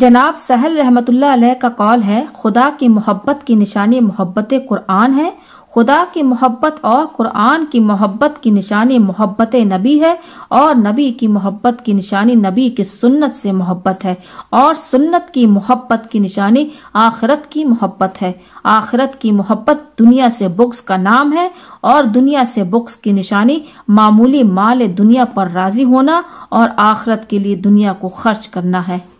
जनाब सहल रहमतुल्लाह का कौल है खुदा की मोहब्बत की निशानी मोहब्बत कुरान है खुदा की मोहब्बत और कुरान की मोहब्बत की निशानी मोहब्बत नबी है और नबी की मोहब्बत की निशानी नबी की सुन्नत से मोहब्बत है और सुन्नत की मोहब्बत की निशानी आखिरत की मोहब्बत है आखिरत की मोहब्बत दुनिया से बुक्स का नाम है और दुनिया से बुक्स की निशानी मामूली माल दुनिया पर राजी होना और आखिरत के लिए दुनिया को खर्च करना है